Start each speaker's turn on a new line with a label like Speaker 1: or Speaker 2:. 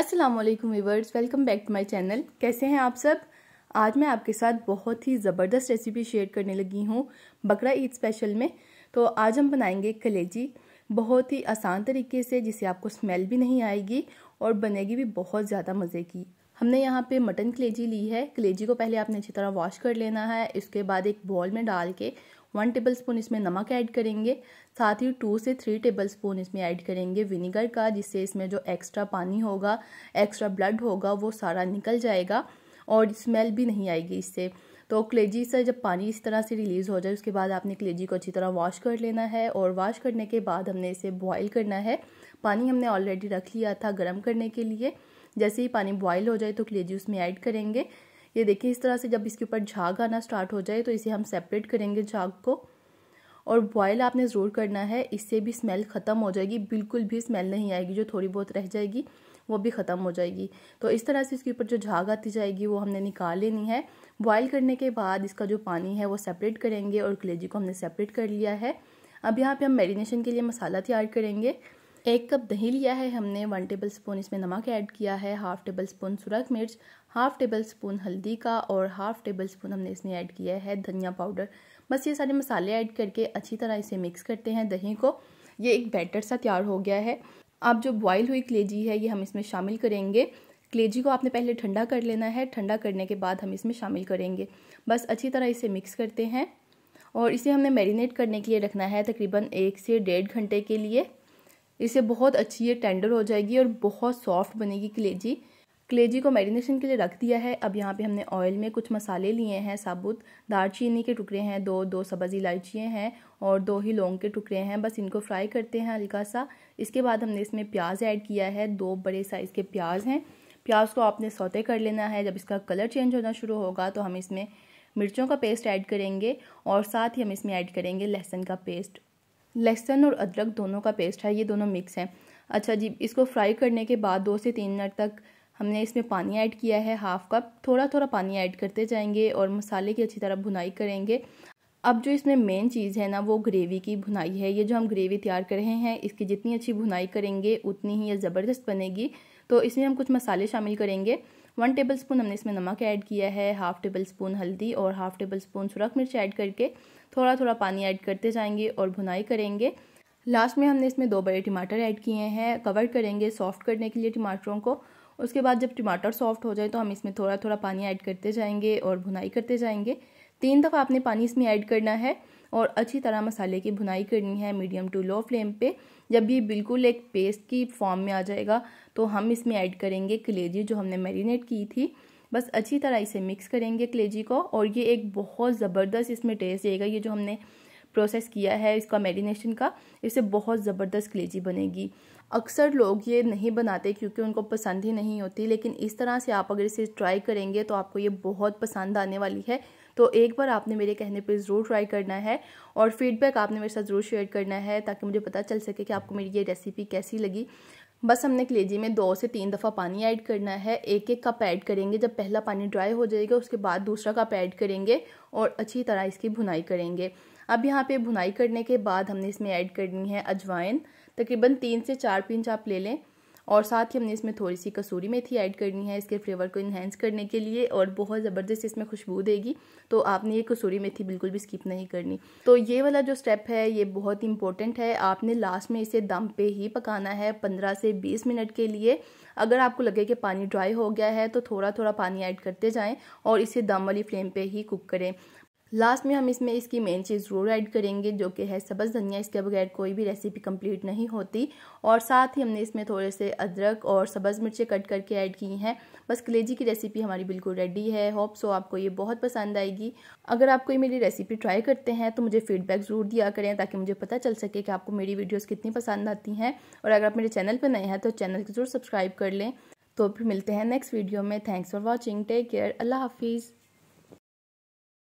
Speaker 1: Aslam viewers welcome back to my channel कैसे हैं आप सब आज मैं आपके साथ बहुत ही ज़बरदस्त रेसिपी शेयर करने लगी हूँ बकरा ईद स्पेशल में तो आज हम बनाएंगे कलेजी बहुत ही आसान तरीके से जिसे आपको स्मेल भी नहीं आएगी और बनेगी भी बहुत ज़्यादा मज़े की हमने यहाँ पे मटन कलेजी ली है कलेजी को पहले आपने अच्छी तरह वॉश कर लेना है इसके बाद एक बॉल में डाल के वन टेबल स्पून इसमें नमक ऐड करेंगे साथ ही टू से थ्री टेबल स्पून इसमें ऐड करेंगे विनीगर का जिससे इसमें जो एक्स्ट्रा पानी होगा एक्स्ट्रा ब्लड होगा वो सारा निकल जाएगा और स्मेल भी नहीं आएगी इससे तो क्लेजी से जब पानी इस तरह से रिलीज़ हो जाए उसके बाद आपने क्लेजी को अच्छी तरह वॉश कर लेना है और वॉश करने के बाद हमने इसे बॉईल करना है पानी हमने ऑलरेडी रख लिया था गर्म करने के लिए जैसे ही पानी बॉईल हो जाए तो क्लेजी उसमें ऐड करेंगे ये देखिए इस तरह से जब इसके ऊपर झाग आना स्टार्ट हो जाए तो इसे हम सेपरेट करेंगे झाग को और बॉयल आपने ज़रूर करना है इससे भी स्मेल ख़त्म हो जाएगी बिल्कुल भी स्मेल नहीं आएगी जो थोड़ी बहुत रह जाएगी वो भी ख़त्म हो जाएगी तो इस तरह से इसके ऊपर जो झाग आती जाएगी वो हमने निकाल लेनी है बॉयल करने के बाद इसका जो पानी है वो सेपरेट करेंगे और कलेजी को हमने सेपरेट कर लिया है अब यहाँ पे हम मैरिनेशन के लिए मसाला तैयार करेंगे एक कप दही लिया है हमने वन टेबल स्पून इसमें नमक ऐड किया है हाफ़ टेबल स्पून सुरख मिर्च हाफ़ टेबल स्पून हल्दी का और हाफ़ टेबल स्पून हमने इसमें ऐड किया है धनिया पाउडर बस ये सारे मसाले ऐड करके अच्छी तरह इसे मिक्स करते हैं दही को ये एक बैटर सा तैयार हो गया है अब जो बॉयल हुई क्लेजी है ये हम इसमें शामिल करेंगे क्लेजी को आपने पहले ठंडा कर लेना है ठंडा करने के बाद हम इसमें शामिल करेंगे बस अच्छी तरह इसे मिक्स करते हैं और इसे हमने मैरिनेट करने के लिए रखना है तकरीबन एक से डेढ़ घंटे के लिए इससे बहुत अच्छी ये टेंडर हो जाएगी और बहुत सॉफ्ट बनेगी कलेजी कलेजी को मैरिनेशन के लिए रख दिया है अब यहाँ पे हमने ऑयल में कुछ मसाले लिए हैं साबुत दालचीनी के टुकड़े हैं दो दो सब्ज़ इलायचियाँ हैं और दो ही लौंग के टुकड़े हैं बस इनको फ्राई करते हैं हल्का सा इसके बाद हमने इसमें प्याज ऐड किया है दो बड़े साइज़ के प्याज हैं प्याज को आपने सौते कर लेना है जब इसका कलर चेंज होना शुरू होगा तो हम इसमें मिर्चों का पेस्ट ऐड करेंगे और साथ ही हम इसमें ऐड करेंगे लहसुन का पेस्ट लहसुन और अदरक दोनों का पेस्ट है ये दोनों मिक्स हैं अच्छा जी इसको फ्राई करने के बाद दो से तीन मिनट तक हमने इसमें पानी ऐड किया है हाफ कप थोड़ा थोड़ा पानी ऐड करते जाएंगे और मसाले की अच्छी तरह भुनाई करेंगे अब जो इसमें मेन चीज़ है ना वो ग्रेवी की भुनाई है ये जो हम ग्रेवी तैयार कर रहे हैं इसकी जितनी अच्छी भुनाई करेंगे उतनी ही ये ज़बरदस्त बनेगी तो इसमें हम कुछ मसाले शामिल करेंगे वन टेबल स्पून हमने इसमें नमक ऐड किया है हाफ़ टेबल स्पून हल्दी और हाफ़ टेबल स्पून सुरख मिर्च ऐड करके थोड़ा थोड़ा पानी ऐड करते जाएंगे और भुनाई करेंगे लास्ट में हमने इसमें दो बड़े टमाटर ऐड किए हैं कवर करेंगे सॉफ्ट करने के लिए टमाटरों को उसके बाद जब टमाटर सॉफ्ट हो जाए तो हम इसमें थोड़ा थोड़ा पानी ऐड करते जाएंगे और भुनाई करते जाएंगे तीन दफ़ा आपने पानी इसमें ऐड करना है और अच्छी तरह मसाले की भुनाई करनी है मीडियम टू लो फ्लेम पे जब ये बिल्कुल एक पेस्ट की फॉर्म में आ जाएगा तो हम इसमें ऐड करेंगे कलेजी जो हमने मैरिनेट की थी बस अच्छी तरह इसे मिक्स करेंगे कलेजी को और ये एक बहुत ज़बरदस्त इसमें टेस्ट देगा ये जो हमने प्रोसेस किया है इसका मेडिनेशन का इससे बहुत ज़बरदस्त कलेजी बनेगी अक्सर लोग ये नहीं बनाते क्योंकि उनको पसंद ही नहीं होती लेकिन इस तरह से आप अगर इसे ट्राई करेंगे तो आपको ये बहुत पसंद आने वाली है तो एक बार आपने मेरे कहने पर ज़रूर ट्राई करना है और फीडबैक आपने मेरे साथ ज़रूर शेयर करना है ताकि मुझे पता चल सके कि आपको मेरी ये रेसिपी कैसी लगी बस हमने कलेजी में दो से तीन दफ़ा पानी ऐड करना है एक एक कप ऐड करेंगे जब पहला पानी ड्राई हो जाएगा उसके बाद दूसरा कप ऐड करेंगे और अच्छी तरह इसकी भुनाई करेंगे अब यहाँ पे भुनाई करने के बाद हमने इसमें ऐड करनी है अजवाइन तकरीबन तीन से चार पिंच आप ले लें और साथ ही हमने इसमें थोड़ी सी कसूरी मेथी ऐड करनी है इसके फ्लेवर को इन्हेंस करने के लिए और बहुत ज़बरदस्त इसमें खुशबू देगी तो आपने ये कसूरी मेथी बिल्कुल भी स्किप नहीं करनी तो ये वाला जो स्टेप है ये बहुत इंपॉर्टेंट है आपने लास्ट में इसे दम पे ही पकाना है पंद्रह से बीस मिनट के लिए अगर आपको लगे कि पानी ड्राई हो गया है तो थोड़ा थोड़ा पानी ऐड करते जाएँ और इसे दम वाली फ्लेम पर ही कुक करें लास्ट में हम इसमें इसकी मेन चीज़ ज़रूर ऐड करेंगे जो कि है सब्ज़ धनिया इसके बगैर कोई भी रेसिपी कंप्लीट नहीं होती और साथ ही हमने इसमें थोड़े से अदरक और सब्ज़ मिर्चें कट करके ऐड की हैं बस कलेजी की रेसिपी हमारी बिल्कुल रेडी है होप सो आपको ये बहुत पसंद आएगी अगर आप कोई मेरी रेसिपी ट्राई करते हैं तो मुझे फीडबैक ज़रूर दिया करें ताकि मुझे पता चल सके कि आपको मेरी वीडियोज़ कितनी पसंद आती हैं और अगर आप मेरे चैनल पर नए हैं तो चैनल को जरूर सब्सक्राइब कर लें तो फिर मिलते हैं नेक्स्ट वीडियो में thanks for watching take care अल्लाह हाफिज़